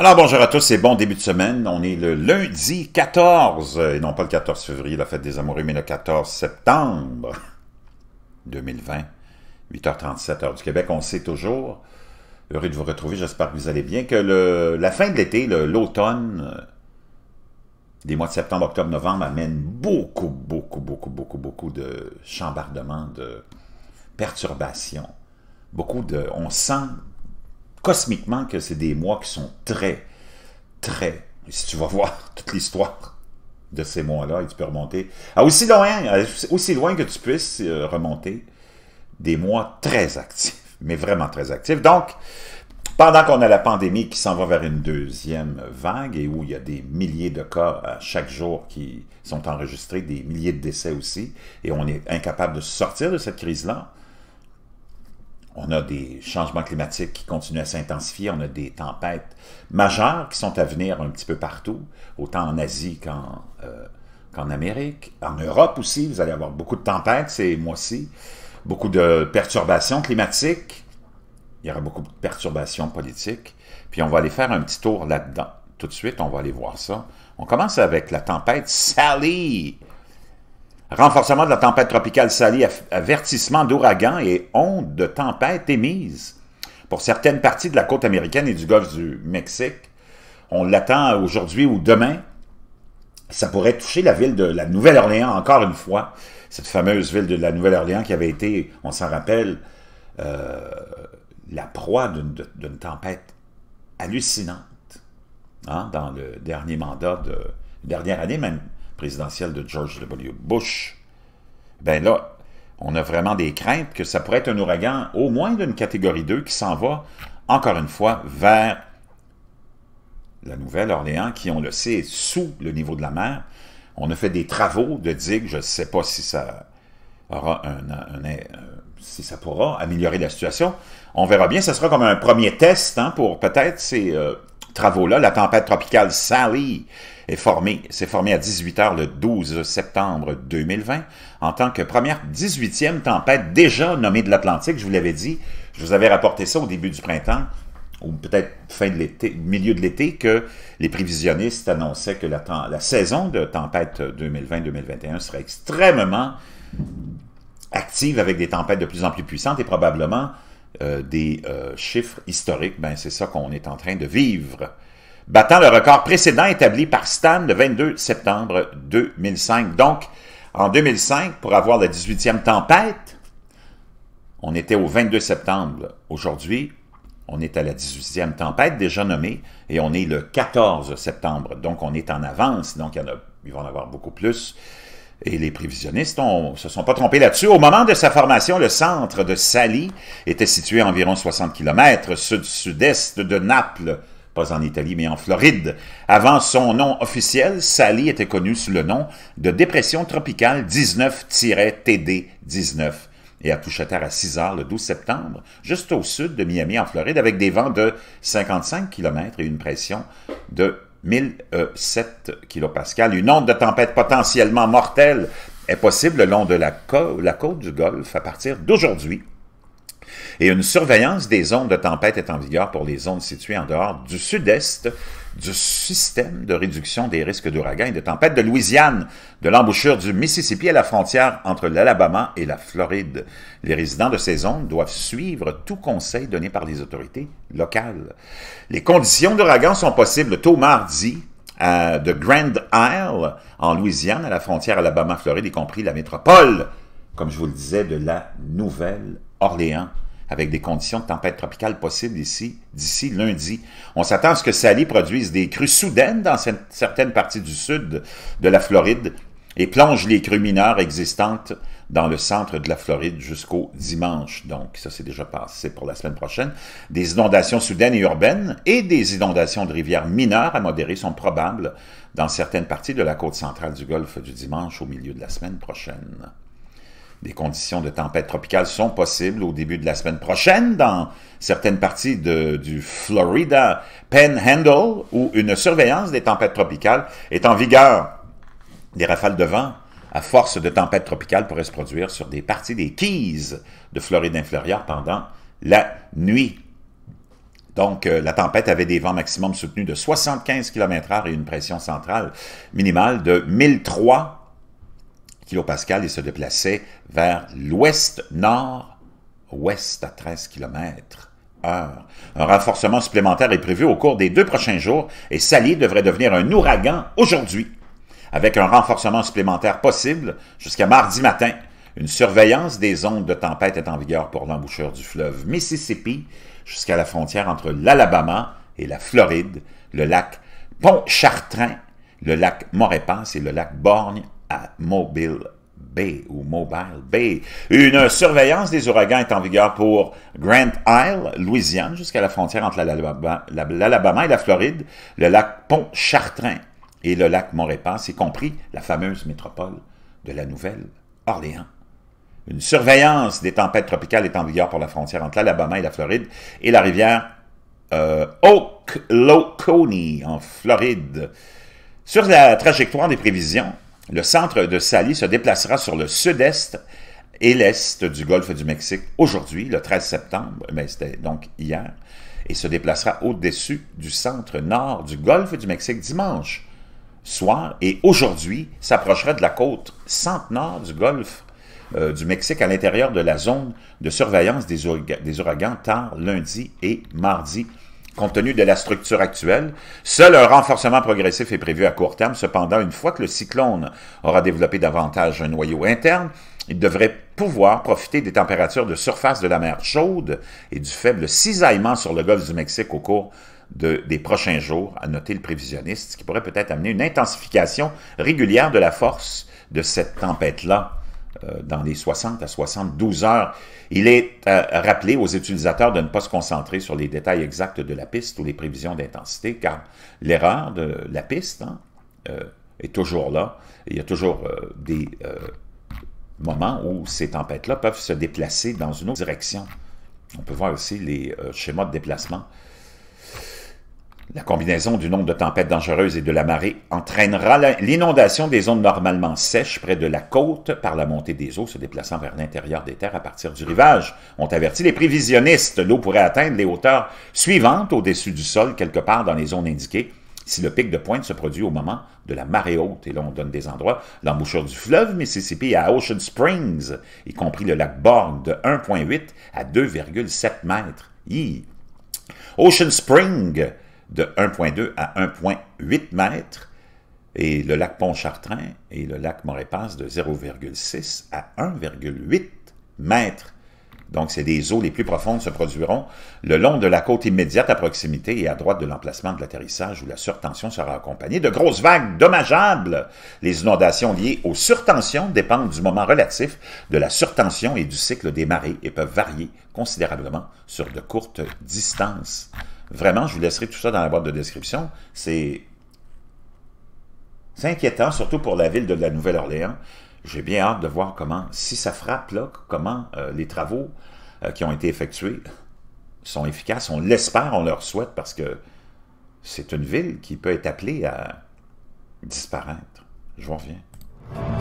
Alors bonjour à tous, c'est bon début de semaine. On est le lundi 14, et non pas le 14 février, la fête des amoureux, mais le 14 septembre 2020, 8h37 heure du Québec, on sait toujours. Heureux de vous retrouver, j'espère que vous allez bien, que le, la fin de l'été, l'automne, euh, des mois de septembre, octobre, novembre, amène beaucoup, beaucoup, beaucoup, beaucoup, beaucoup de chambardements, de perturbations. Beaucoup de... On sent cosmiquement que c'est des mois qui sont très, très... Si tu vas voir toute l'histoire de ces mois-là, et tu peux remonter ah, aussi loin, euh, aussi loin que tu puisses euh, remonter des mois très actifs, mais vraiment très actifs. Donc, pendant qu'on a la pandémie qui s'en va vers une deuxième vague et où il y a des milliers de cas à chaque jour qui sont enregistrés, des milliers de décès aussi, et on est incapable de sortir de cette crise-là, on a des changements climatiques qui continuent à s'intensifier, on a des tempêtes majeures qui sont à venir un petit peu partout, autant en Asie euh, qu'en Amérique. En Europe aussi, vous allez avoir beaucoup de tempêtes ces mois-ci, beaucoup de perturbations climatiques, il y aura beaucoup de perturbations politiques, puis on va aller faire un petit tour là-dedans. Tout de suite, on va aller voir ça. On commence avec la tempête Sally Renforcement de la tempête tropicale Sally, avertissement d'ouragan et ondes de tempête émise pour certaines parties de la côte américaine et du golfe du Mexique. On l'attend aujourd'hui ou demain. Ça pourrait toucher la ville de la Nouvelle-Orléans encore une fois, cette fameuse ville de la Nouvelle-Orléans qui avait été, on s'en rappelle, euh, la proie d'une tempête hallucinante hein, dans le dernier mandat de dernière année même présidentielle de George W. Bush, ben là, on a vraiment des craintes que ça pourrait être un ouragan au moins d'une catégorie 2 qui s'en va, encore une fois, vers la Nouvelle-Orléans, qui, on le sait, est sous le niveau de la mer. On a fait des travaux de digue, je ne sais pas si ça aura si ça pourra améliorer la situation. On verra bien, ce sera comme un premier test hein, pour peut-être ces, euh, travaux-là, la tempête tropicale Sally est formée, s'est formée à 18h le 12 septembre 2020 en tant que première 18e tempête déjà nommée de l'Atlantique, je vous l'avais dit, je vous avais rapporté ça au début du printemps ou peut-être fin de l'été, milieu de l'été, que les prévisionnistes annonçaient que la saison de tempête 2020-2021 serait extrêmement active avec des tempêtes de plus en plus puissantes et probablement euh, des euh, chiffres historiques, ben c'est ça qu'on est en train de vivre. Battant le record précédent établi par Stan le 22 septembre 2005. Donc, en 2005, pour avoir la 18e tempête, on était au 22 septembre. Aujourd'hui, on est à la 18e tempête, déjà nommée, et on est le 14 septembre. Donc, on est en avance. Donc, il, y il va en avoir beaucoup plus. Et les prévisionnistes ne se sont pas trompés là-dessus. Au moment de sa formation, le centre de Sally était situé à environ 60 km sud-sud-est de Naples, pas en Italie mais en Floride. Avant son nom officiel, Sally était connu sous le nom de dépression tropicale 19-TD19 et a touché terre à 6 heures le 12 septembre, juste au sud de Miami en Floride, avec des vents de 55 km et une pression de 1007 euh, kPa. Une onde de tempête potentiellement mortelle est possible le long de la, côte du Golfe à partir d'aujourd'hui. Et une surveillance des ondes de tempête est en vigueur pour les zones situées en dehors du sud-est du système de réduction des risques d'ouragan et de tempête de Louisiane, de l'embouchure du Mississippi à la frontière entre l'Alabama et la Floride. Les résidents de ces zones doivent suivre tout conseil donné par les autorités locales. Les conditions d'ouragan sont possibles tôt mardi euh, de Grand Isle, en Louisiane, à la frontière Alabama-Floride, y compris la métropole, comme je vous le disais, de la Nouvelle-Orléans avec des conditions de tempête tropicale possibles ici d'ici lundi. On s'attend à ce que Sally produise des crues soudaines dans certaines parties du sud de la Floride et plonge les crues mineures existantes dans le centre de la Floride jusqu'au dimanche. Donc, ça, c'est déjà passé pour la semaine prochaine. Des inondations soudaines et urbaines et des inondations de rivières mineures à modérer sont probables dans certaines parties de la côte centrale du Golfe du dimanche au milieu de la semaine prochaine. Des conditions de tempête tropicale sont possibles au début de la semaine prochaine dans certaines parties du Florida Panhandle où une surveillance des tempêtes tropicales est en vigueur. Des rafales de vent à force de tempête tropicale pourraient se produire sur des parties des Keys de Floride floria pendant la nuit. Donc, euh, la tempête avait des vents maximum soutenus de 75 km/h et une pression centrale minimale de 1003 kilopascal et se déplaçait vers l'ouest-nord, ouest à 13 km heure. Un renforcement supplémentaire est prévu au cours des deux prochains jours et Sally devrait devenir un ouragan aujourd'hui, avec un renforcement supplémentaire possible jusqu'à mardi matin. Une surveillance des ondes de tempête est en vigueur pour l'embouchure du fleuve Mississippi jusqu'à la frontière entre l'Alabama et la Floride, le lac Pont-Chartrain, le lac Maurepas et le lac Borgne à Mobile Bay ou Mobile Bay. Une surveillance des ouragans est en vigueur pour Grand Isle, Louisiane, jusqu'à la frontière entre l'Alabama et la Floride, le lac Pont-Chartrain et le lac Maurepas, y compris la fameuse métropole de la Nouvelle-Orléans. Une surveillance des tempêtes tropicales est en vigueur pour la frontière entre l'Alabama et la Floride et la rivière euh, en Floride. Sur la trajectoire des prévisions, le centre de Sally se déplacera sur le sud-est et l'est du golfe du Mexique aujourd'hui, le 13 septembre, mais c'était donc hier, et se déplacera au-dessus du centre nord du golfe du Mexique dimanche soir et aujourd'hui s'approchera de la côte centre-nord du golfe euh, du Mexique à l'intérieur de la zone de surveillance des ouragans tard lundi et mardi compte tenu de la structure actuelle. Seul un renforcement progressif est prévu à court terme. Cependant, une fois que le cyclone aura développé davantage un noyau interne, il devrait pouvoir profiter des températures de surface de la mer chaude et du faible cisaillement sur le golfe du Mexique au cours des prochains jours, a noté le prévisionniste, ce qui pourrait peut-être amener une intensification régulière de la force de cette tempête-là. Euh, dans les 60 à 72 heures. Il est euh, rappelé aux utilisateurs de ne pas se concentrer sur les détails exacts de la piste ou les prévisions d'intensité, car l'erreur de la piste hein, euh, est toujours là. Il y a toujours des moments où ces tempêtes-là peuvent se déplacer dans une autre direction. On peut voir aussi les schémas de déplacement la combinaison du nombre de tempêtes dangereuses et de la marée entraînera l'inondation des zones normalement sèches près de la côte par la montée des eaux se déplaçant vers l'intérieur des terres à partir du rivage. ont averti les prévisionnistes, l'eau pourrait atteindre les hauteurs suivantes au-dessus du sol quelque part dans les zones indiquées si le pic de pointe se produit au moment de la marée haute. Et là, on donne des endroits, l'embouchure du fleuve Mississippi à Ocean Springs, y compris le lac Borg, de 1,8 à 2,7 mètres. Ocean Springs! de 1,2 à 1,8 mètres, et le lac Pontchartrain et le lac Morépasse de 0,6 à 1,8 m. Donc, c'est des eaux les plus profondes se produiront le long de la côte immédiate à proximité et à droite de l'emplacement de l'atterrissage où la surtension sera accompagnée de grosses vagues dommageables. Les inondations liées aux surtensions dépendent du moment relatif de la surtension et du cycle des marées et peuvent varier considérablement sur de courtes distances. Vraiment, je vous laisserai tout ça dans la boîte de description. C'est inquiétant, surtout pour la ville de la Nouvelle-Orléans. J'ai bien hâte de voir comment, si ça frappe, là, comment euh, les travaux euh, qui ont été effectués sont efficaces. On l'espère, on leur souhaite, parce que c'est une ville qui peut être appelée à disparaître. Je vous reviens.